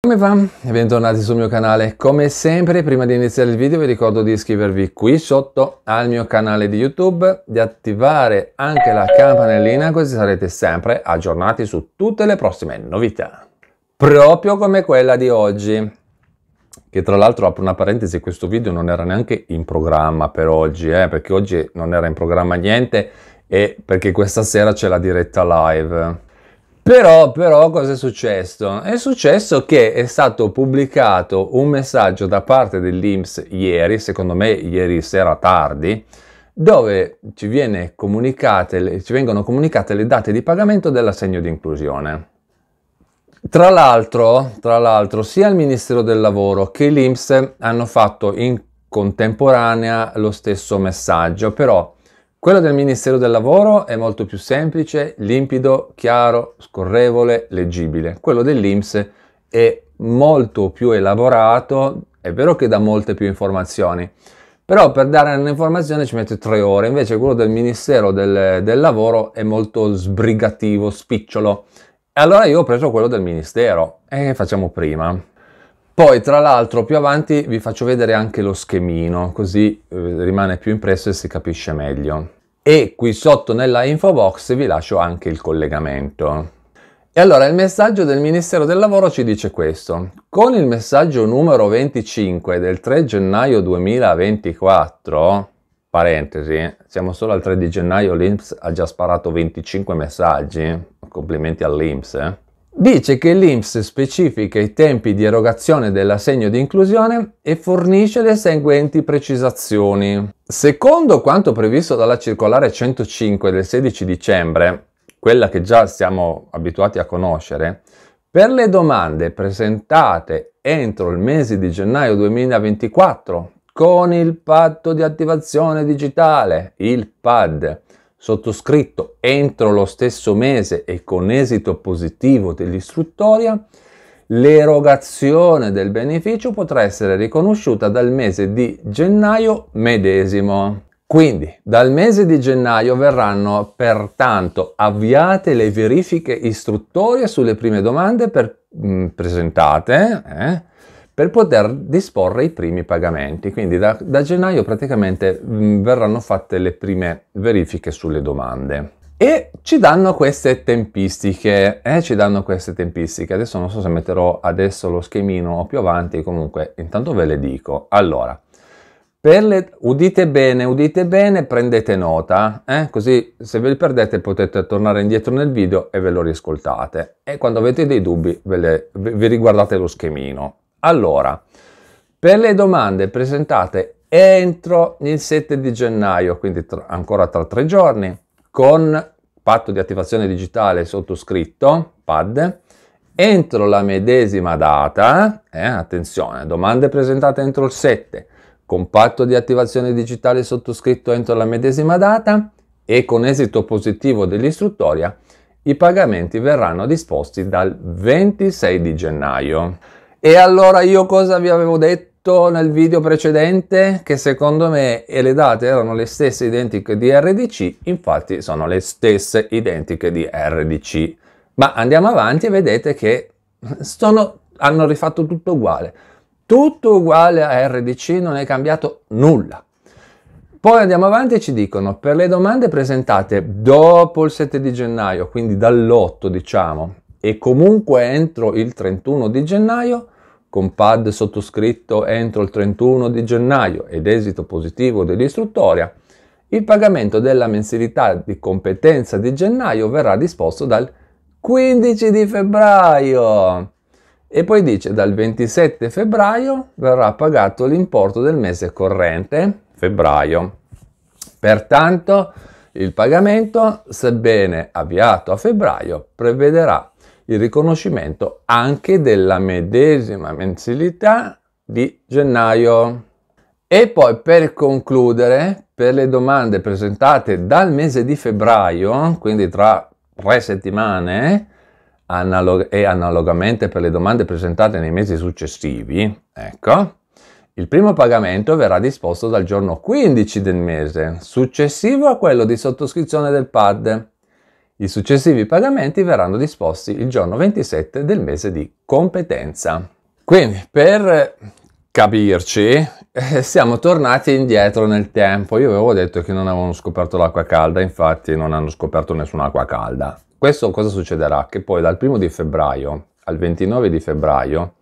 Come va? Bentornati sul mio canale. Come sempre, prima di iniziare il video vi ricordo di iscrivervi qui sotto al mio canale di YouTube, di attivare anche la campanellina così sarete sempre aggiornati su tutte le prossime novità. Proprio come quella di oggi. Che tra l'altro apro una parentesi, questo video non era neanche in programma per oggi, eh, perché oggi non era in programma niente e perché questa sera c'è la diretta live però, però cosa è successo? È successo che è stato pubblicato un messaggio da parte dell'Inps ieri, secondo me ieri sera tardi, dove ci, ci vengono comunicate le date di pagamento dell'assegno di inclusione. Tra l'altro, tra l'altro, sia il Ministero del Lavoro che l'Inps hanno fatto in contemporanea lo stesso messaggio, però quello del Ministero del Lavoro è molto più semplice, limpido, chiaro, scorrevole, leggibile. Quello dell'Inps è molto più elaborato, è vero che dà molte più informazioni, però per dare un'informazione ci mette tre ore, invece quello del Ministero del, del Lavoro è molto sbrigativo, spicciolo. E Allora io ho preso quello del Ministero e facciamo prima. Poi tra l'altro più avanti vi faccio vedere anche lo schemino, così eh, rimane più impresso e si capisce meglio e qui sotto nella info box vi lascio anche il collegamento. E allora il messaggio del Ministero del Lavoro ci dice questo. Con il messaggio numero 25 del 3 gennaio 2024, parentesi, eh, siamo solo al 3 di gennaio, l'INPS ha già sparato 25 messaggi, complimenti all'INPS, eh? Dice che l'INPS specifica i tempi di erogazione dell'assegno di inclusione e fornisce le seguenti precisazioni. Secondo quanto previsto dalla circolare 105 del 16 dicembre, quella che già siamo abituati a conoscere, per le domande presentate entro il mese di gennaio 2024 con il patto di attivazione digitale, il PAD, sottoscritto entro lo stesso mese e con esito positivo dell'istruttoria, l'erogazione del beneficio potrà essere riconosciuta dal mese di gennaio medesimo. Quindi dal mese di gennaio verranno pertanto avviate le verifiche istruttorie sulle prime domande per, mh, mm, presentate eh, per poter disporre i primi pagamenti. Quindi da, da gennaio praticamente mh, mm, verranno fatte le prime verifiche sulle domande. E ci danno queste tempistiche, eh, ci danno queste tempistiche. Adesso non so se metterò adesso lo schemino o più avanti, comunque intanto ve le dico. Allora, per le... udite bene, udite bene, prendete nota, eh? così se ve li perdete potete tornare indietro nel video e ve lo riascoltate. E quando avete dei dubbi ve le... vi riguardate lo schemino. Allora, per le domande presentate entro il 7 di gennaio, quindi tra, ancora tra tre giorni, con patto di attivazione digitale sottoscritto, PAD, entro la medesima data, eh, attenzione, domande presentate entro il 7, con patto di attivazione digitale sottoscritto entro la medesima data e con esito positivo dell'istruttoria, i pagamenti verranno disposti dal 26 di gennaio. E allora io cosa vi avevo detto nel video precedente? Che secondo me le date erano le stesse identiche di RDC, infatti sono le stesse identiche di RDC. Ma andiamo avanti e vedete che sono, hanno rifatto tutto uguale. Tutto uguale a RDC, non è cambiato nulla. Poi andiamo avanti e ci dicono per le domande presentate dopo il 7 di gennaio, quindi dall'8 diciamo, e comunque entro il 31 di gennaio, con PAD sottoscritto entro il 31 di gennaio ed esito positivo dell'istruttoria, il pagamento della mensilità di competenza di gennaio verrà disposto dal 15 di febbraio. E poi dice dal 27 febbraio verrà pagato l'importo del mese corrente, febbraio. Pertanto il pagamento, sebbene avviato a febbraio, prevederà il riconoscimento anche della medesima mensilità di gennaio. E poi per concludere, per le domande presentate dal mese di febbraio, quindi tra tre settimane, analog- e analogamente per le domande presentate nei mesi successivi, ecco, il primo pagamento verrà disposto dal giorno 15 del mese, successivo a quello di sottoscrizione del PAD i successivi pagamenti verranno disposti il giorno 27 del mese di competenza. Quindi, per capirci, eh, siamo tornati indietro nel tempo. Io avevo detto che non avevano scoperto l'acqua calda, infatti non hanno scoperto nessuna acqua calda. Questo cosa succederà? Che poi dal 1 di febbraio al 29 di febbraio,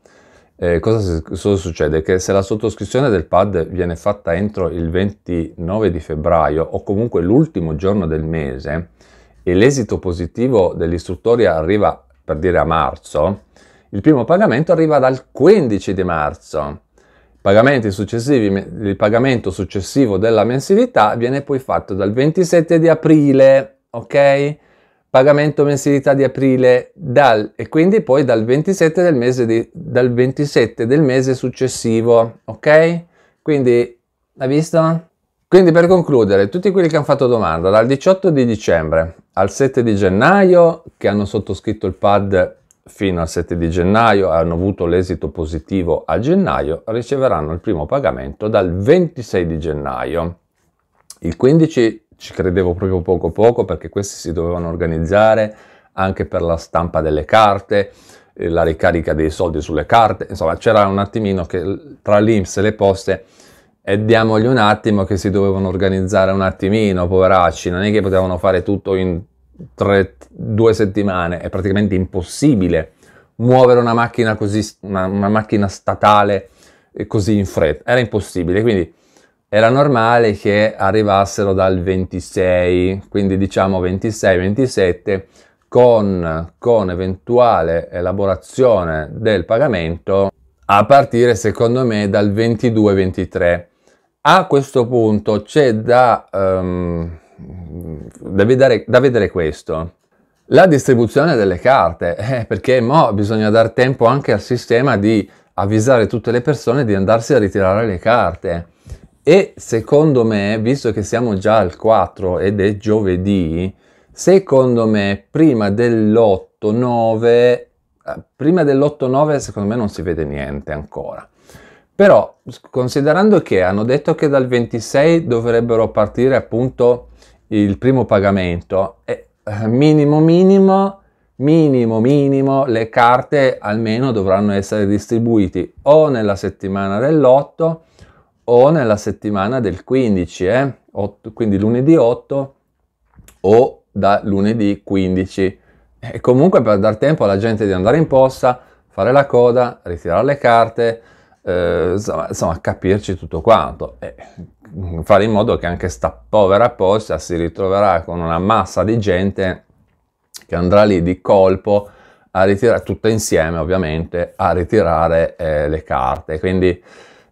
eh, cosa, cosa succede? Che se la sottoscrizione del PAD viene fatta entro il 29 di febbraio o comunque l'ultimo giorno del mese, e l'esito positivo dell'istruttoria arriva, per dire, a marzo, il primo pagamento arriva dal 15 di marzo. il pagamento successivo della mensilità viene poi fatto dal 27 di aprile, ok? Pagamento mensilità di aprile dal, e quindi poi dal 27 del mese, di, dal 27 del mese successivo, ok? Quindi, hai visto? Quindi per concludere, tutti quelli che hanno fatto domanda dal 18 di dicembre al 7 di gennaio, che hanno sottoscritto il pad fino al 7 di gennaio e hanno avuto l'esito positivo a gennaio, riceveranno il primo pagamento dal 26 di gennaio. Il 15 ci credevo proprio poco poco perché questi si dovevano organizzare anche per la stampa delle carte, la ricarica dei soldi sulle carte, insomma c'era un attimino che tra l'Inps e le poste e diamogli un attimo che si dovevano organizzare un attimino, poveracci, non è che potevano fare tutto in tre, due settimane, è praticamente impossibile muovere una macchina così, una, una macchina statale così in fretta, era impossibile, quindi era normale che arrivassero dal 26, quindi diciamo 26-27, con, con eventuale elaborazione del pagamento a partire secondo me dal 22-23 a questo punto c'è da, um, da, vedere, da vedere questo. La distribuzione delle carte, eh, perché mo bisogna dar tempo anche al sistema di avvisare tutte le persone di andarsi a ritirare le carte. E secondo me, visto che siamo già al 4 ed è giovedì, secondo me prima dell'8-9, eh, prima dell'8-9 secondo me non si vede niente ancora. Però, considerando che hanno detto che dal 26 dovrebbero partire appunto il primo pagamento, e eh, minimo minimo, minimo minimo, le carte almeno dovranno essere distribuite o nella settimana dell'8 o nella settimana del 15, eh? 8, quindi lunedì 8 o da lunedì 15. E comunque per dar tempo alla gente di andare in posta, fare la coda, ritirare le carte, eh, insomma, capirci tutto quanto e fare in modo che anche sta povera posta si ritroverà con una massa di gente che andrà lì di colpo a ritirare, tutte insieme ovviamente, a ritirare eh, le carte. Quindi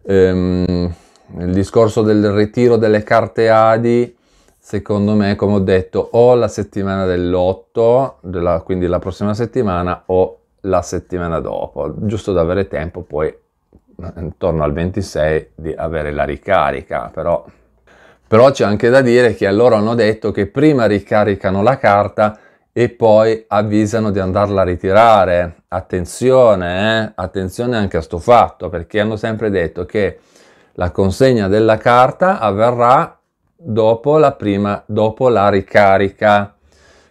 ehm, il discorso del ritiro delle carte ADI, secondo me, come ho detto, o la settimana dell'8, quindi la prossima settimana, o la settimana dopo, giusto da avere tempo poi intorno al 26 di avere la ricarica, però, però c'è anche da dire che loro hanno detto che prima ricaricano la carta e poi avvisano di andarla a ritirare. Attenzione, eh? attenzione anche a questo fatto, perché hanno sempre detto che la consegna della carta avverrà dopo la prima, dopo la ricarica.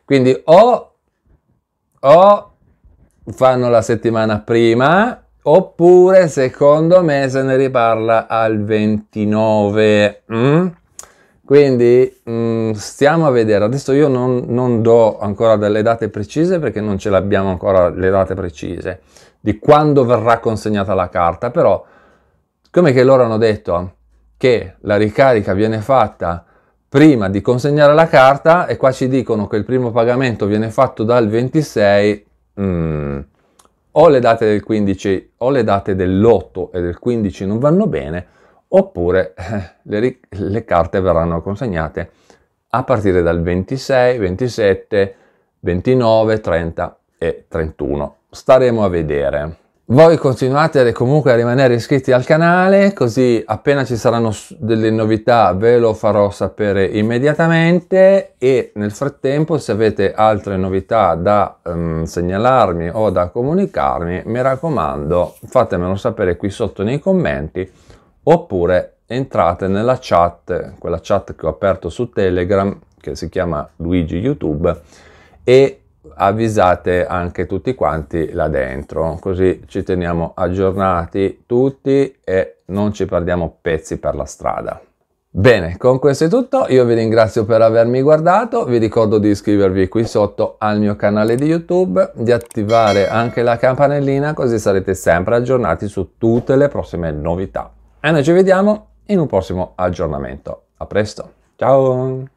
Quindi o, o fanno la settimana prima Oppure, secondo me, se ne riparla al 29. Mm? Quindi mm, stiamo a vedere. Adesso io non, non, do ancora delle date precise perché non ce l'abbiamo ancora le date precise di quando verrà consegnata la carta. Però, come che loro hanno detto che la ricarica viene fatta prima di consegnare la carta e qua ci dicono che il primo pagamento viene fatto dal 26. Mm o le date del 15 o le date dell'8 e del 15 non vanno bene, oppure eh, le, le carte verranno consegnate a partire dal 26, 27, 29, 30 e 31. Staremo a vedere. Voi continuate comunque a rimanere iscritti al canale, così appena ci saranno delle novità ve lo farò sapere immediatamente e nel frattempo se avete altre novità da um, segnalarmi o da comunicarmi, mi raccomando fatemelo sapere qui sotto nei commenti oppure entrate nella chat, quella chat che ho aperto su Telegram che si chiama Luigi YouTube e avvisate anche tutti quanti là dentro, così ci teniamo aggiornati tutti e non ci perdiamo pezzi per la strada. Bene, con questo è tutto, io vi ringrazio per avermi guardato, vi ricordo di iscrivervi qui sotto al mio canale di YouTube, di attivare anche la campanellina così sarete sempre aggiornati su tutte le prossime novità. E noi ci vediamo in un prossimo aggiornamento. A presto, ciao!